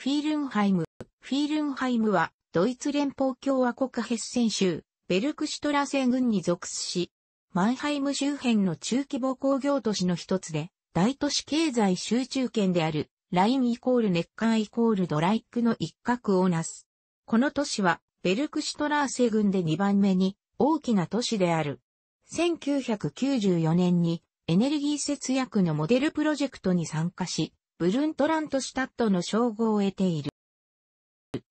フィールンハイム。フィールンハイムは、ドイツ連邦共和国ヘッセン州、ベルクシュトラセンに属し、マンハイム周辺の中規模工業都市の一つで、大都市経済集中圏である、ラインイコールネッカーイコールドライックの一角をなす。この都市は、ベルクシュトラーセ軍で2番目に大きな都市である。1994年にエネルギー節約のモデルプロジェクトに参加し、ブルントラントシュタットの称号を得ている。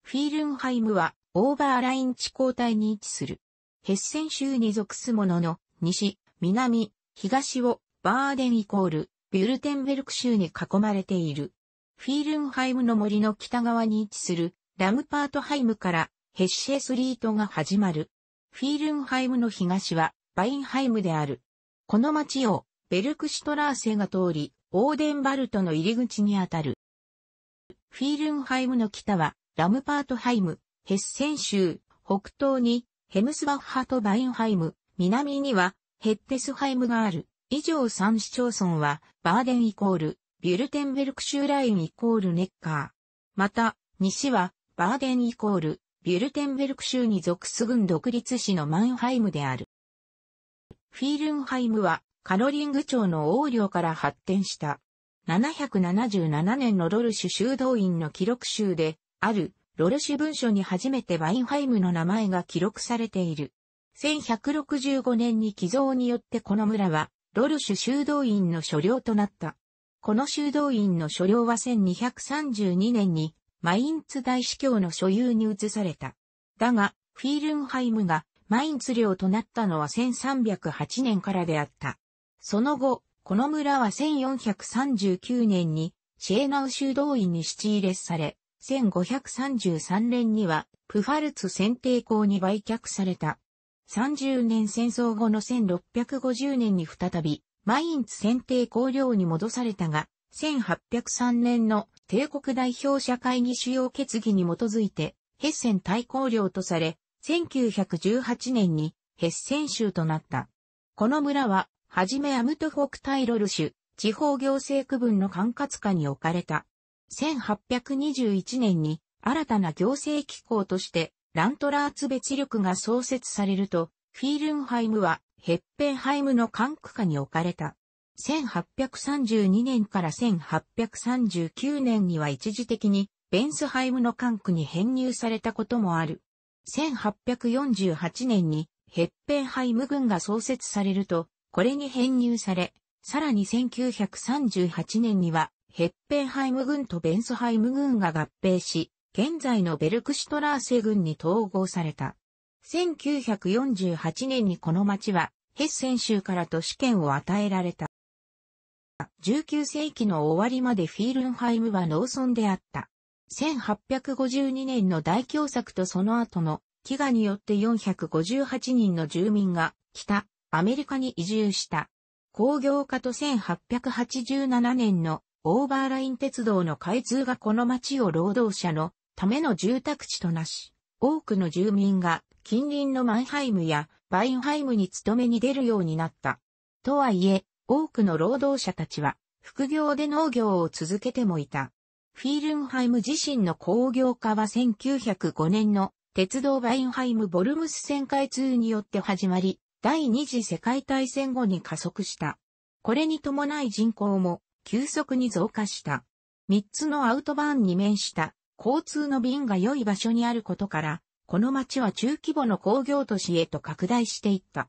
フィールンハイムはオーバーライン地交帯に位置する。ヘッセン州に属すものの、西、南、東をバーデンイコール、ビュルテンベルク州に囲まれている。フィールンハイムの森の北側に位置するラムパートハイムからヘッシェスリートが始まる。フィールンハイムの東はバインハイムである。この町をベルクシュトラーセが通り、オーデンバルトの入り口にあたる。フィールンハイムの北は、ラムパートハイム、ヘッセン州、北東に、ヘムスバッハとバインハイム、南には、ヘッテスハイムがある。以上3市町村は、バーデンイコール、ビュルテンベルク州ラインイコールネッカー。また、西は、バーデンイコール、ビュルテンベルク州に属す軍独立市のマンハイムである。フィールンハイムは、カロリング朝の横領から発展した。777年のロルシュ修道院の記録集で、あるロルシュ文書に初めてワインハイムの名前が記録されている。1165年に寄贈によってこの村は、ロルシュ修道院の所領となった。この修道院の所領は1232年に、マインツ大司教の所有に移された。だが、フィールンハイムがマインツ領となったのは1308年からであった。その後、この村は1439年にシェーナウ修道院に七入れされ、1533年にはプファルツ選定校に売却された。30年戦争後の1650年に再び、マインツ選定校領に戻されたが、1803年の帝国代表者会議主要決議に基づいて、ヘッセン大抗領とされ、1918年にヘッセン州となった。この村ははじめアムトフォクタイロル州、地方行政区分の管轄下に置かれた。1821年に新たな行政機構としてラントラーツ別力が創設されると、フィールンハイムはヘッペンハイムの管区下に置かれた。1832年から1839年には一時的にベンスハイムの管区に編入されたこともある。1848年にヘッペンハイム軍が創設されると、これに編入され、さらに1938年には、ヘッペンハイム軍とベンスハイム軍が合併し、現在のベルクシュトラーセ軍に統合された。1948年にこの町は、ヘッセン州から都市圏を与えられた。19世紀の終わりまでフィールンハイムは農村であった。1852年の大凶作とその後の飢餓によって458人の住民が北アメリカに移住した。工業化と1887年のオーバーライン鉄道の開通がこの町を労働者のための住宅地となし、多くの住民が近隣のマンハイムやバインハイムに勤めに出るようになった。とはいえ、多くの労働者たちは副業で農業を続けてもいた。フィールンハイム自身の工業化は1905年の鉄道バインハイムボルムス線開通によって始まり、第二次世界大戦後に加速した。これに伴い人口も急速に増加した。三つのアウトバーンに面した交通の便が良い場所にあることから、この町は中規模の工業都市へと拡大していった。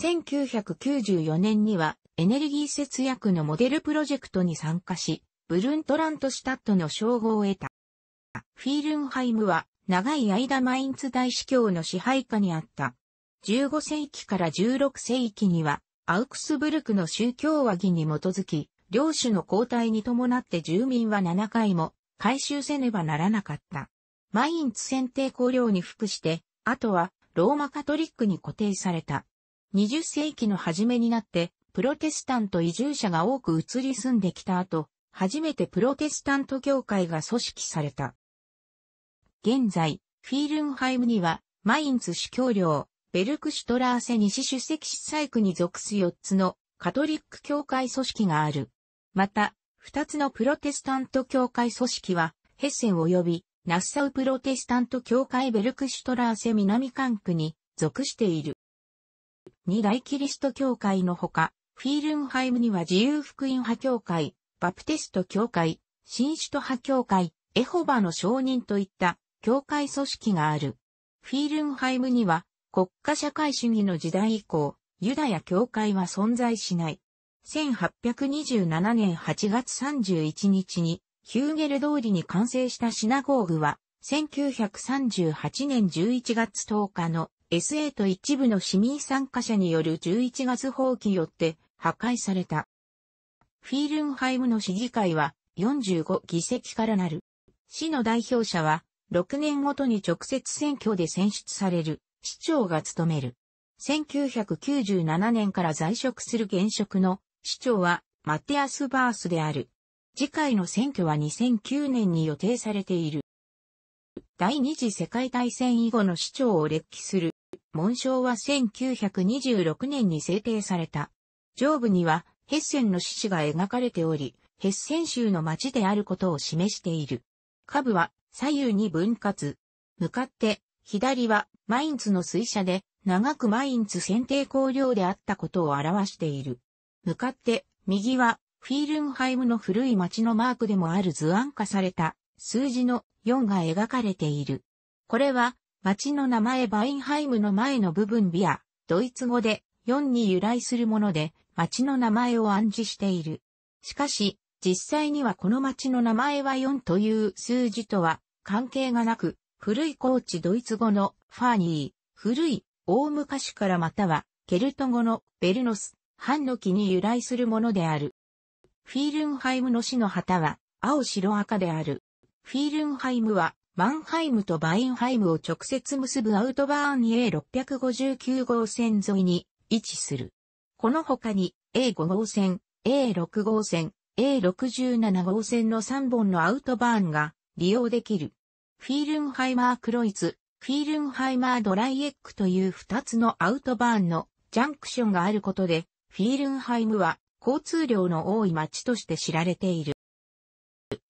1994年にはエネルギー節約のモデルプロジェクトに参加し、ブルントラントシュタットの称号を得た。フィールンハイムは長い間マインツ大司教の支配下にあった。15世紀から16世紀には、アウクスブルクの宗教和議に基づき、領主の交代に伴って住民は7回も回収せねばならなかった。マインツ選定公領に服して、あとはローマカトリックに固定された。20世紀の初めになって、プロテスタント移住者が多く移り住んできた後、初めてプロテスタント教会が組織された。現在、フィールンハイムには、マインツ主教領、ベルクシュトラーセ西主席市西区に属す4つのカトリック教会組織がある。また、2つのプロテスタント教会組織は、ヘッセン及びナッサウプロテスタント教会ベルクシュトラーセ南管区に属している。二大キリスト教会のほか、フィールンハイムには自由福音派教会、バプテスト教会、新首都派教会、エホバの証人といった教会組織がある。フィールンハイムには国家社会主義の時代以降、ユダヤ教会は存在しない。1827年8月31日に、ヒューゲル通りに完成したシナゴーグは、1938年11月10日の SA と一部の市民参加者による11月放棄よって破壊された。フィールンハイムの市議会は45議席からなる。市の代表者は6年ごとに直接選挙で選出される市長が務める。1997年から在職する現職の市長はマティアス・バースである。次回の選挙は2009年に予定されている。第二次世界大戦以後の市長を歴記する。紋章は1926年に制定された。上部にはヘッセンの獅子が描かれており、ヘッセン州の町であることを示している。下部は左右に分割。向かって左はマインツの水車で、長くマインツ選定工領であったことを表している。向かって、右は、フィールンハイムの古い町のマークでもある図案化された数字の4が描かれている。これは、町の名前バインハイムの前の部分ビア、ドイツ語で4に由来するもので、町の名前を暗示している。しかし、実際にはこの町の名前は4という数字とは関係がなく、古い高地ドイツ語のファーニー、古い、大昔からまたは、ケルト語のベルノス、ハンノキに由来するものである。フィールンハイムの死の旗は、青白赤である。フィールンハイムは、マンハイムとバインハイムを直接結ぶアウトバーン A659 号線沿いに位置する。この他に A5 号線、A6 号線、A67 号線の3本のアウトバーンが利用できる。フィールンハイマークロイツ、フィールンハイマードライエックという2つのアウトバーンのジャンクションがあることで、フィールンハイムは交通量の多い街として知られている。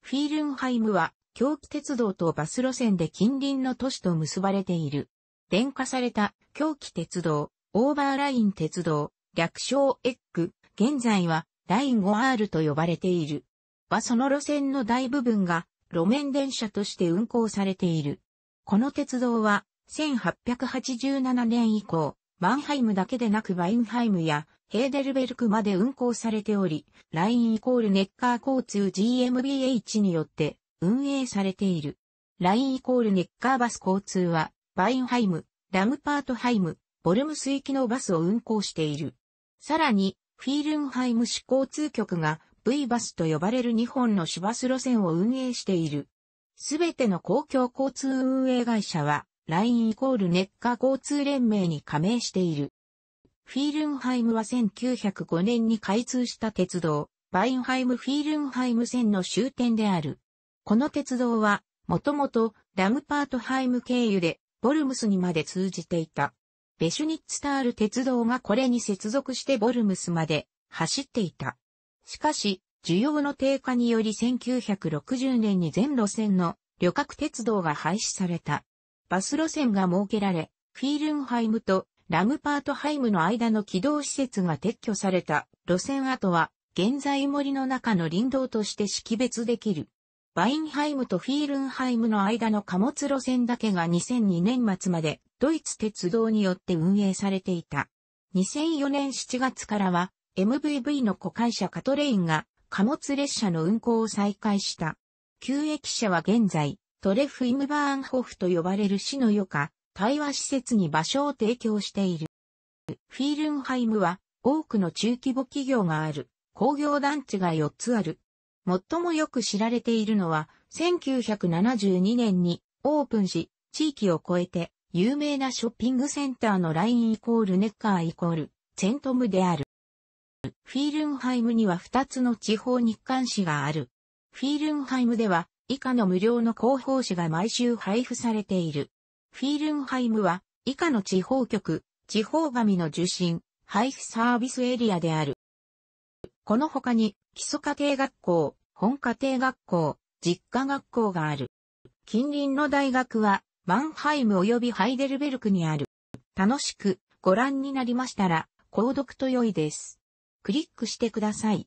フィールンハイムは狂気鉄道とバス路線で近隣の都市と結ばれている。電化された狂気鉄道、オーバーライン鉄道、略称エッグ、現在はライン 5R と呼ばれている。はその路線の大部分が路面電車として運行されている。この鉄道は、1887年以降、マンハイムだけでなくバインハイムやヘーデルベルクまで運行されており、ラインイコールネッカー交通 GmbH によって運営されている。ラインイコールネッカーバス交通は、バインハイム、ラムパートハイム、ボルムス行きのバスを運行している。さらに、フィールンハイム市交通局が V バスと呼ばれる2本の市バス路線を運営している。すべての公共交通運営会社は、LINE イコールネッカ交通連盟に加盟している。フィールンハイムは1905年に開通した鉄道、バインハイム・フィールンハイム線の終点である。この鉄道は、もともとラムパートハイム経由でボルムスにまで通じていた。ベシュニッツタール鉄道がこれに接続してボルムスまで走っていた。しかし、需要の低下により1960年に全路線の旅客鉄道が廃止された。バス路線が設けられ、フィールンハイムとラムパートハイムの間の軌道施設が撤去された路線跡は、現在森の中の林道として識別できる。バインハイムとフィールンハイムの間の貨物路線だけが2002年末までドイツ鉄道によって運営されていた。2004年7月からは MVV の子会社カトレインが貨物列車の運行を再開した。旧駅舎は現在、トレフイムバーンホフと呼ばれる市の余暇、対話施設に場所を提供している。フィールンハイムは多くの中規模企業がある工業団地が4つある。最もよく知られているのは1972年にオープンし、地域を超えて有名なショッピングセンターのラインイコールネッカーイコールセントムである。フィールンハイムには2つの地方日刊誌がある。フィールンハイムでは以下の無料の広報誌が毎週配布されている。フィールンハイムは以下の地方局、地方紙の受信、配布サービスエリアである。この他に基礎家庭学校、本家庭学校、実家学校がある。近隣の大学はマンハイム及びハイデルベルクにある。楽しくご覧になりましたら、購読と良いです。クリックしてください。